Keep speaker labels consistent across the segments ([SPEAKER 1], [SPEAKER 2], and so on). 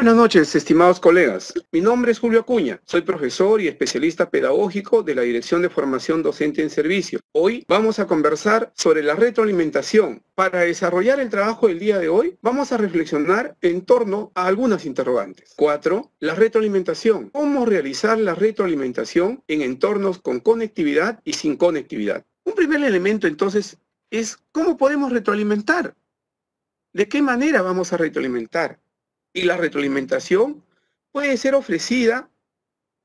[SPEAKER 1] Buenas noches, estimados colegas. Mi nombre es Julio Acuña. Soy profesor y especialista pedagógico de la Dirección de Formación Docente en Servicio. Hoy vamos a conversar sobre la retroalimentación. Para desarrollar el trabajo del día de hoy, vamos a reflexionar en torno a algunas interrogantes. 4. La retroalimentación. ¿Cómo realizar la retroalimentación en entornos con conectividad y sin conectividad? Un primer elemento entonces es cómo podemos retroalimentar. ¿De qué manera vamos a retroalimentar? y la retroalimentación puede ser ofrecida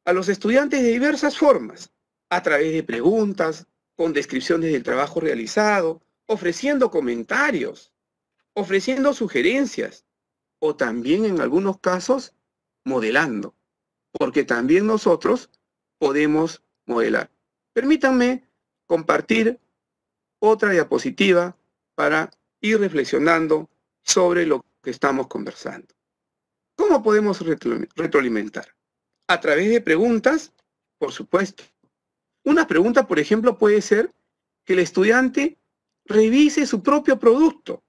[SPEAKER 1] a los estudiantes de diversas formas, a través de preguntas, con descripciones del trabajo realizado, ofreciendo comentarios, ofreciendo sugerencias o también en algunos casos modelando, porque también nosotros podemos modelar. Permítanme compartir otra diapositiva para ir reflexionando sobre lo que estamos conversando. ¿Cómo podemos retroalimentar? A través de preguntas, por supuesto. Una pregunta, por ejemplo, puede ser que el estudiante revise su propio producto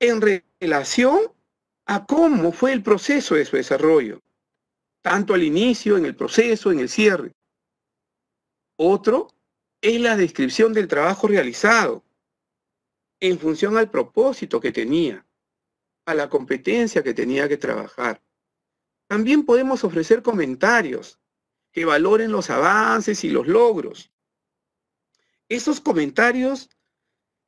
[SPEAKER 1] en relación a cómo fue el proceso de su desarrollo, tanto al inicio, en el proceso, en el cierre. Otro es la descripción del trabajo realizado en función al propósito que tenía a la competencia que tenía que trabajar. También podemos ofrecer comentarios que valoren los avances y los logros. Esos comentarios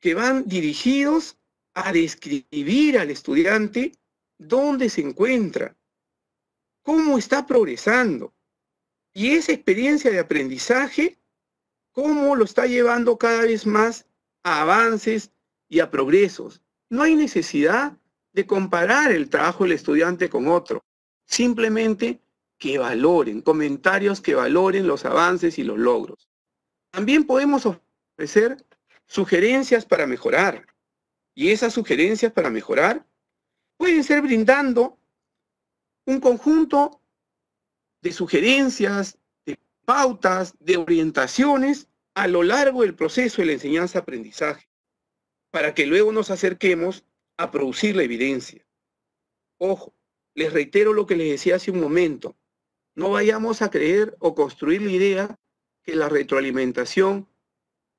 [SPEAKER 1] que van dirigidos a describir al estudiante dónde se encuentra, cómo está progresando y esa experiencia de aprendizaje, cómo lo está llevando cada vez más a avances y a progresos. No hay necesidad de comparar el trabajo del estudiante con otro. Simplemente que valoren, comentarios que valoren los avances y los logros. También podemos ofrecer sugerencias para mejorar. Y esas sugerencias para mejorar pueden ser brindando un conjunto de sugerencias, de pautas, de orientaciones a lo largo del proceso de la enseñanza-aprendizaje, para que luego nos acerquemos a producir la evidencia. Ojo, les reitero lo que les decía hace un momento. No vayamos a creer o construir la idea que la retroalimentación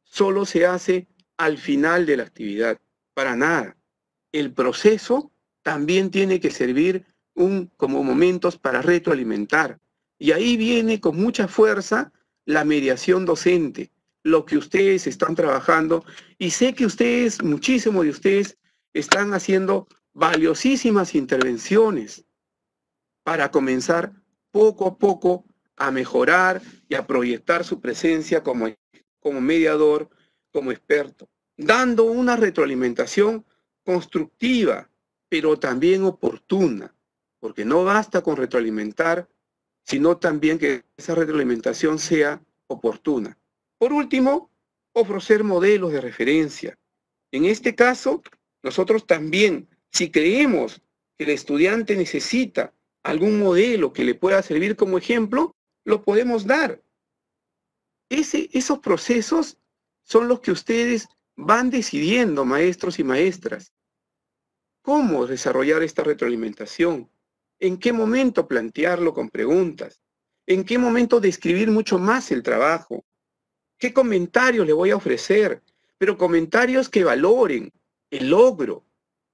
[SPEAKER 1] solo se hace al final de la actividad. Para nada. El proceso también tiene que servir como momentos para retroalimentar. Y ahí viene con mucha fuerza la mediación docente, lo que ustedes están trabajando. Y sé que ustedes, muchísimos de ustedes, están haciendo valiosísimas intervenciones para comenzar poco a poco a mejorar y a proyectar su presencia como, como mediador, como experto, dando una retroalimentación constructiva, pero también oportuna, porque no basta con retroalimentar, sino también que esa retroalimentación sea oportuna. Por último, ofrecer modelos de referencia. En este caso, nosotros también, si creemos que el estudiante necesita algún modelo que le pueda servir como ejemplo, lo podemos dar. esos procesos son los que ustedes van decidiendo, maestros y maestras. ¿Cómo desarrollar esta retroalimentación? ¿En qué momento plantearlo con preguntas? ¿En qué momento describir mucho más el trabajo? ¿Qué comentarios le voy a ofrecer? Pero comentarios que valoren, el logro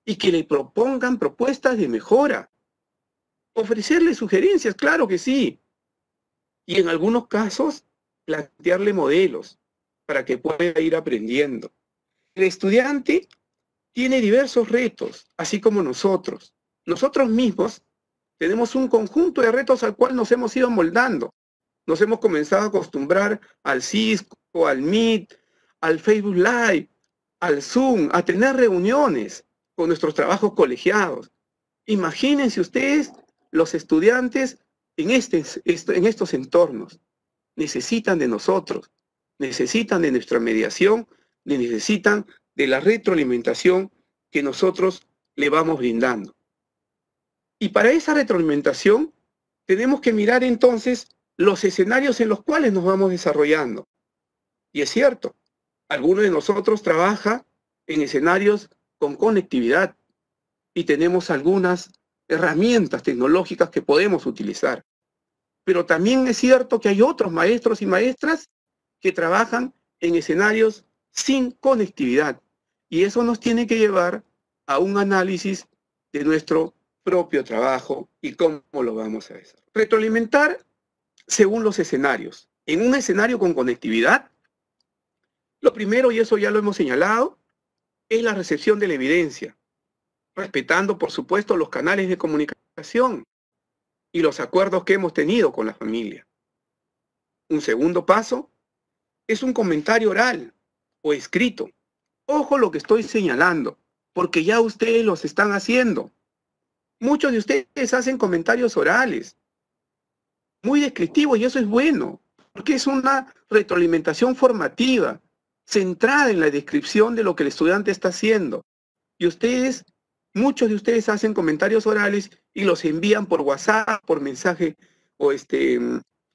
[SPEAKER 1] y que le propongan propuestas de mejora. Ofrecerle sugerencias, claro que sí. Y en algunos casos, plantearle modelos para que pueda ir aprendiendo. El estudiante tiene diversos retos, así como nosotros. Nosotros mismos tenemos un conjunto de retos al cual nos hemos ido moldando. Nos hemos comenzado a acostumbrar al Cisco, al Meet, al Facebook Live, al Zoom, a tener reuniones con nuestros trabajos colegiados. Imagínense ustedes los estudiantes en, este, en estos entornos. Necesitan de nosotros, necesitan de nuestra mediación, necesitan de la retroalimentación que nosotros le vamos brindando. Y para esa retroalimentación tenemos que mirar entonces los escenarios en los cuales nos vamos desarrollando. Y es cierto, Alguno de nosotros trabaja en escenarios con conectividad y tenemos algunas herramientas tecnológicas que podemos utilizar. Pero también es cierto que hay otros maestros y maestras que trabajan en escenarios sin conectividad. Y eso nos tiene que llevar a un análisis de nuestro propio trabajo y cómo lo vamos a hacer. Retroalimentar según los escenarios. En un escenario con conectividad, lo primero, y eso ya lo hemos señalado, es la recepción de la evidencia, respetando, por supuesto, los canales de comunicación y los acuerdos que hemos tenido con la familia. Un segundo paso es un comentario oral o escrito. Ojo lo que estoy señalando, porque ya ustedes los están haciendo. Muchos de ustedes hacen comentarios orales, muy descriptivos, y eso es bueno, porque es una retroalimentación formativa centrada en la descripción de lo que el estudiante está haciendo. Y ustedes, muchos de ustedes hacen comentarios orales y los envían por WhatsApp, por mensaje o este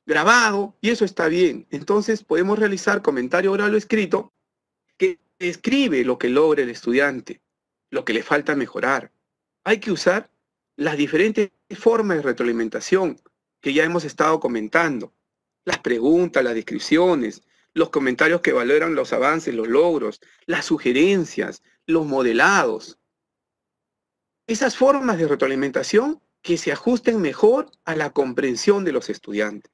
[SPEAKER 1] grabado, y eso está bien. Entonces podemos realizar comentario oral o escrito que describe lo que logra el estudiante, lo que le falta mejorar. Hay que usar las diferentes formas de retroalimentación que ya hemos estado comentando, las preguntas, las descripciones, los comentarios que valoran los avances, los logros, las sugerencias, los modelados. Esas formas de retroalimentación que se ajusten mejor a la comprensión de los estudiantes.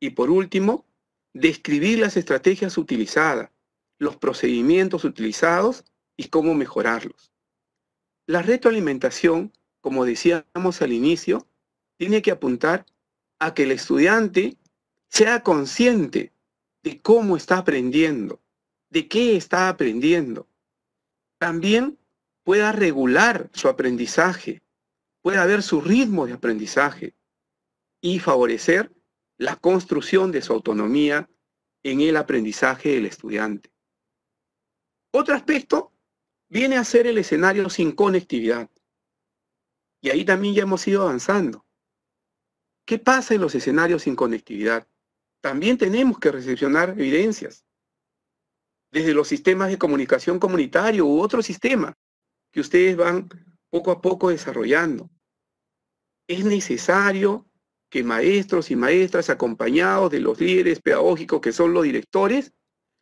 [SPEAKER 1] Y por último, describir las estrategias utilizadas, los procedimientos utilizados y cómo mejorarlos. La retroalimentación, como decíamos al inicio, tiene que apuntar a que el estudiante sea consciente cómo está aprendiendo, de qué está aprendiendo. También pueda regular su aprendizaje, pueda ver su ritmo de aprendizaje y favorecer la construcción de su autonomía en el aprendizaje del estudiante. Otro aspecto viene a ser el escenario sin conectividad. Y ahí también ya hemos ido avanzando. ¿Qué pasa en los escenarios sin conectividad? también tenemos que recepcionar evidencias desde los sistemas de comunicación comunitario u otro sistema que ustedes van poco a poco desarrollando. Es necesario que maestros y maestras acompañados de los líderes pedagógicos que son los directores,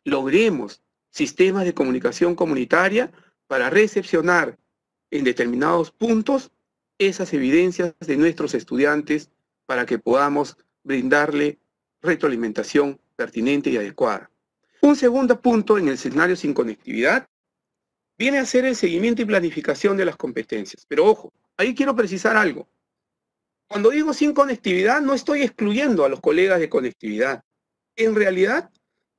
[SPEAKER 1] logremos sistemas de comunicación comunitaria para recepcionar en determinados puntos esas evidencias de nuestros estudiantes para que podamos brindarle retroalimentación pertinente y adecuada. Un segundo punto en el escenario sin conectividad viene a ser el seguimiento y planificación de las competencias. Pero ojo, ahí quiero precisar algo. Cuando digo sin conectividad, no estoy excluyendo a los colegas de conectividad. En realidad,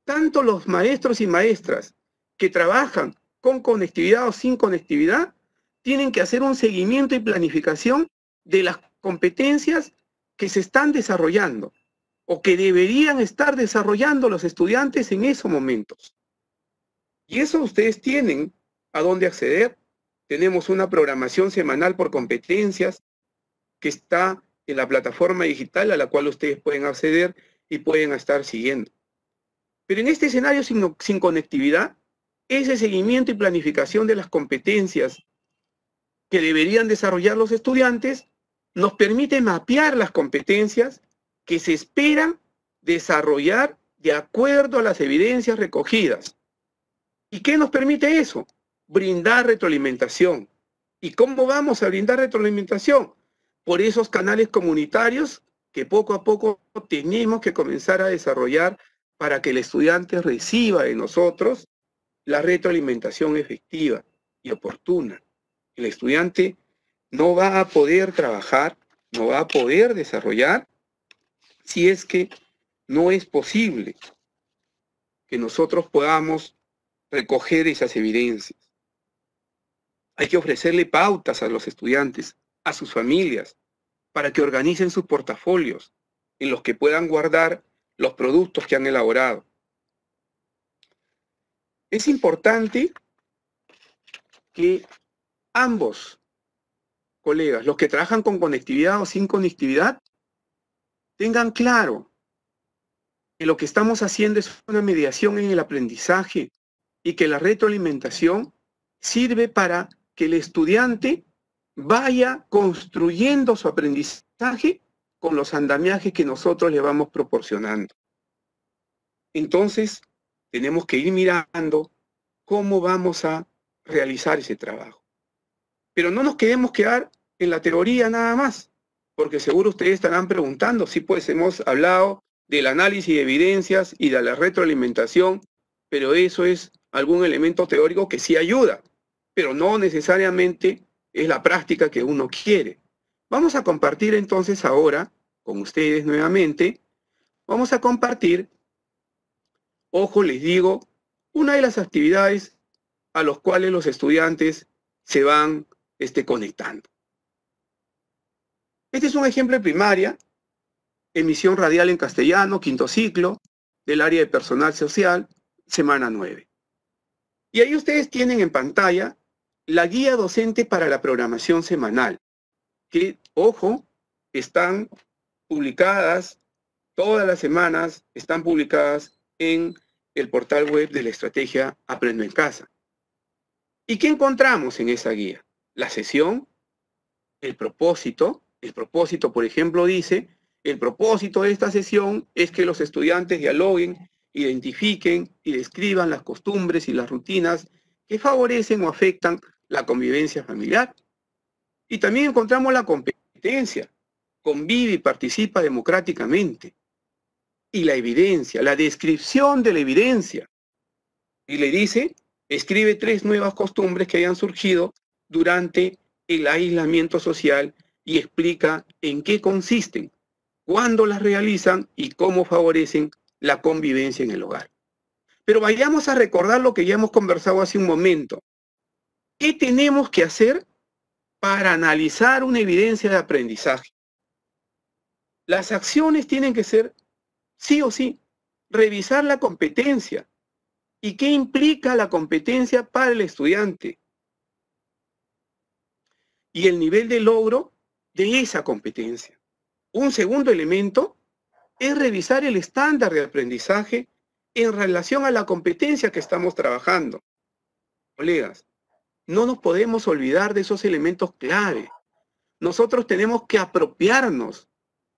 [SPEAKER 1] tanto los maestros y maestras que trabajan con conectividad o sin conectividad tienen que hacer un seguimiento y planificación de las competencias que se están desarrollando o que deberían estar desarrollando los estudiantes en esos momentos. Y eso ustedes tienen a dónde acceder. Tenemos una programación semanal por competencias que está en la plataforma digital a la cual ustedes pueden acceder y pueden estar siguiendo. Pero en este escenario sin, sin conectividad, ese seguimiento y planificación de las competencias que deberían desarrollar los estudiantes nos permite mapear las competencias que se espera desarrollar de acuerdo a las evidencias recogidas. ¿Y qué nos permite eso? Brindar retroalimentación. ¿Y cómo vamos a brindar retroalimentación? Por esos canales comunitarios que poco a poco tenemos que comenzar a desarrollar para que el estudiante reciba de nosotros la retroalimentación efectiva y oportuna. El estudiante no va a poder trabajar, no va a poder desarrollar si es que no es posible que nosotros podamos recoger esas evidencias. Hay que ofrecerle pautas a los estudiantes, a sus familias, para que organicen sus portafolios en los que puedan guardar los productos que han elaborado. Es importante que ambos colegas, los que trabajan con conectividad o sin conectividad, tengan claro que lo que estamos haciendo es una mediación en el aprendizaje y que la retroalimentación sirve para que el estudiante vaya construyendo su aprendizaje con los andamiajes que nosotros le vamos proporcionando. Entonces, tenemos que ir mirando cómo vamos a realizar ese trabajo. Pero no nos queremos quedar en la teoría nada más porque seguro ustedes estarán preguntando, sí pues hemos hablado del análisis de evidencias y de la retroalimentación, pero eso es algún elemento teórico que sí ayuda, pero no necesariamente es la práctica que uno quiere. Vamos a compartir entonces ahora con ustedes nuevamente, vamos a compartir, ojo les digo, una de las actividades a los cuales los estudiantes se van este, conectando. Este es un ejemplo de primaria, emisión radial en castellano, quinto ciclo, del área de personal social, semana 9. Y ahí ustedes tienen en pantalla la guía docente para la programación semanal, que, ojo, están publicadas todas las semanas, están publicadas en el portal web de la estrategia Aprendo en Casa. ¿Y qué encontramos en esa guía? La sesión, el propósito, el propósito, por ejemplo, dice, el propósito de esta sesión es que los estudiantes dialoguen, identifiquen y describan las costumbres y las rutinas que favorecen o afectan la convivencia familiar. Y también encontramos la competencia. Convive y participa democráticamente. Y la evidencia, la descripción de la evidencia. Y le dice, escribe tres nuevas costumbres que hayan surgido durante el aislamiento social y explica en qué consisten, cuándo las realizan y cómo favorecen la convivencia en el hogar. Pero vayamos a recordar lo que ya hemos conversado hace un momento. ¿Qué tenemos que hacer para analizar una evidencia de aprendizaje? Las acciones tienen que ser, sí o sí, revisar la competencia. ¿Y qué implica la competencia para el estudiante? Y el nivel de logro de esa competencia. Un segundo elemento es revisar el estándar de aprendizaje en relación a la competencia que estamos trabajando. Colegas, no nos podemos olvidar de esos elementos clave. Nosotros tenemos que apropiarnos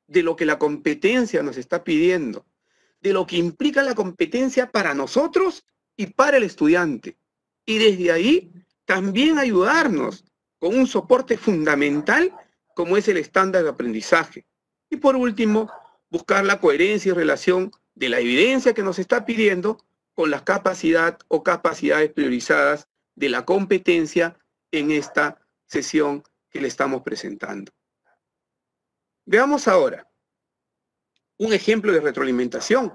[SPEAKER 1] de lo que la competencia nos está pidiendo, de lo que implica la competencia para nosotros y para el estudiante. Y desde ahí también ayudarnos con un soporte fundamental como es el estándar de aprendizaje. Y por último, buscar la coherencia y relación de la evidencia que nos está pidiendo con la capacidad o capacidades priorizadas de la competencia en esta sesión que le estamos presentando. Veamos ahora un ejemplo de retroalimentación.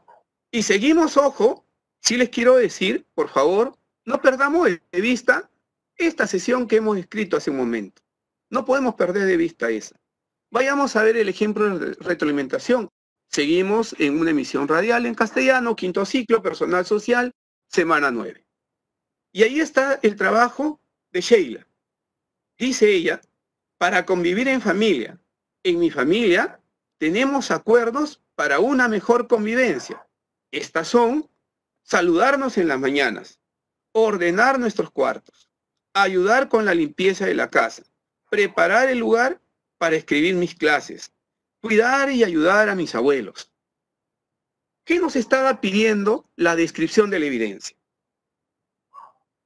[SPEAKER 1] Y seguimos, ojo, si les quiero decir, por favor, no perdamos de vista esta sesión que hemos escrito hace un momento. No podemos perder de vista esa. Vayamos a ver el ejemplo de retroalimentación. Seguimos en una emisión radial en castellano, quinto ciclo, personal social, semana 9. Y ahí está el trabajo de Sheila. Dice ella, para convivir en familia. En mi familia tenemos acuerdos para una mejor convivencia. Estas son saludarnos en las mañanas, ordenar nuestros cuartos, ayudar con la limpieza de la casa, preparar el lugar para escribir mis clases, cuidar y ayudar a mis abuelos. ¿Qué nos estaba pidiendo la descripción de la evidencia?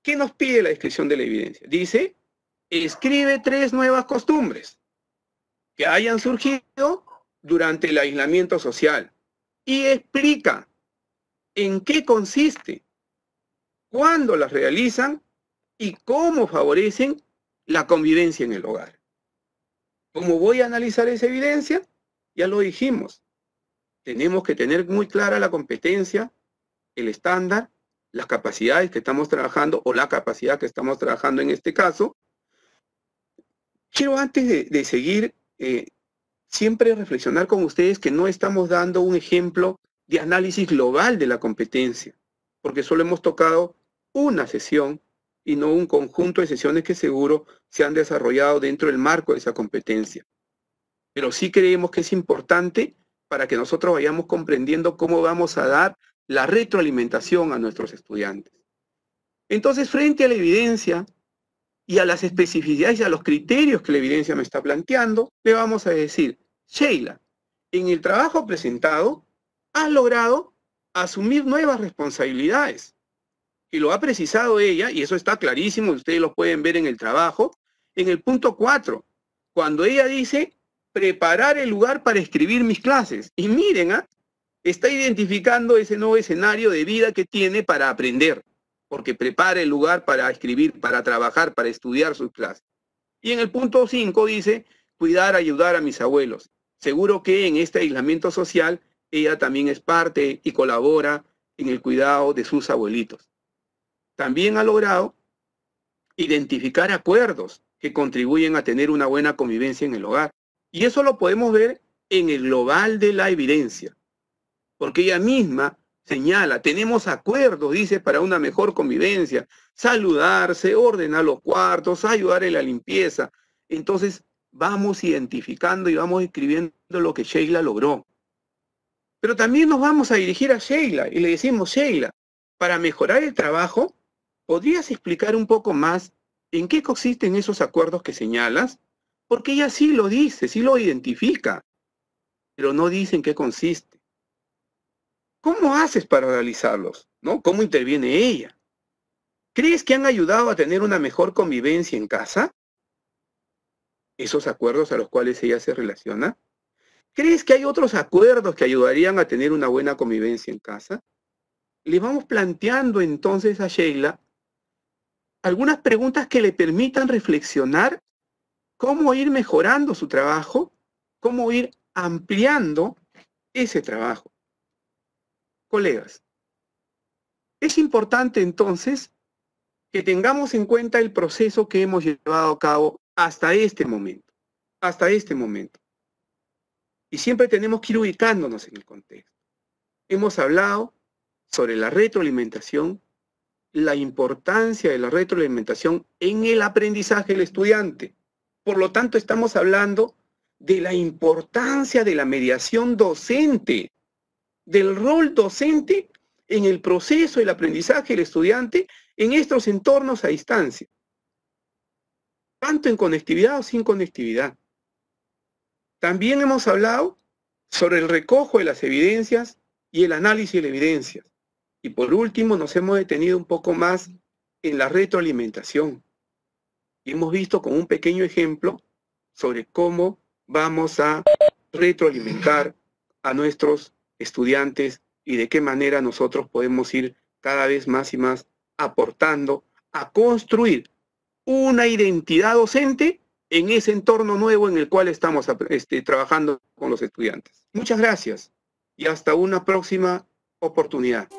[SPEAKER 1] ¿Qué nos pide la descripción de la evidencia? Dice, escribe tres nuevas costumbres que hayan surgido durante el aislamiento social y explica en qué consiste, cuándo las realizan y cómo favorecen la convivencia en el hogar. Como voy a analizar esa evidencia? Ya lo dijimos. Tenemos que tener muy clara la competencia, el estándar, las capacidades que estamos trabajando o la capacidad que estamos trabajando en este caso. Quiero antes de, seguir, eh, siempre reflexionar con ustedes que no estamos dando un ejemplo de análisis global de la competencia, porque solo hemos tocado una sesión y no un conjunto de sesiones que seguro se han desarrollado dentro del marco de esa competencia. Pero sí creemos que es importante para que nosotros vayamos comprendiendo cómo vamos a dar la retroalimentación a nuestros estudiantes. Entonces, frente a la evidencia y a las especificidades y a los criterios que la evidencia me está planteando, le vamos a decir, Sheila, en el trabajo presentado has logrado asumir nuevas responsabilidades y lo ha precisado ella, y eso está clarísimo, ustedes lo pueden ver en el trabajo, en el punto 4, cuando ella dice preparar el lugar para escribir mis clases. Y miren, ¿ah? está identificando ese nuevo escenario de vida que tiene para aprender, porque prepara el lugar para escribir, para trabajar, para estudiar sus clases. Y en el punto 5 dice, cuidar, ayudar a mis abuelos. Seguro que en este aislamiento social ella también es parte y colabora en el cuidado de sus abuelitos. También ha logrado identificar acuerdos que contribuyen a tener una buena convivencia en el hogar. Y eso lo podemos ver en el global de la evidencia, porque ella misma señala, tenemos acuerdos, dice, para una mejor convivencia, saludarse, ordenar los cuartos, ayudar en la limpieza. Entonces, vamos identificando y vamos escribiendo lo que Sheila logró. Pero también nos vamos a dirigir a Sheila y le decimos, Sheila, para mejorar el trabajo, ¿Podrías explicar un poco más en qué consisten esos acuerdos que señalas? Porque ella sí lo dice, sí lo identifica, pero no dice en qué consiste. ¿Cómo haces para realizarlos? ¿No? ¿Cómo interviene ella? ¿Crees que han ayudado a tener una mejor convivencia en casa? Esos acuerdos a los cuales ella se relaciona. ¿Crees que hay otros acuerdos que ayudarían a tener una buena convivencia en casa? Le vamos planteando entonces a Sheila algunas preguntas que le permitan reflexionar cómo ir mejorando su trabajo, cómo ir ampliando ese trabajo. Colegas, es importante entonces que tengamos en cuenta el proceso que hemos llevado a cabo hasta este momento, hasta este momento. Y siempre tenemos que ir ubicándonos en el contexto. Hemos hablado sobre la retroalimentación, la importancia de la retroalimentación en el aprendizaje del estudiante. Por lo tanto, estamos hablando de la importancia de la mediación docente, del rol docente en el proceso del aprendizaje del estudiante en estos entornos a distancia, tanto en conectividad o sin conectividad. También hemos hablado sobre el recojo de las evidencias y el análisis de las evidencias. Y por último, nos hemos detenido un poco más en la retroalimentación. Y hemos visto con un pequeño ejemplo sobre cómo vamos a retroalimentar a nuestros estudiantes y de qué manera nosotros podemos ir cada vez más y más aportando a construir una identidad docente en ese entorno nuevo en el cual estamos este, trabajando con los estudiantes. Muchas gracias y hasta una próxima oportunidad.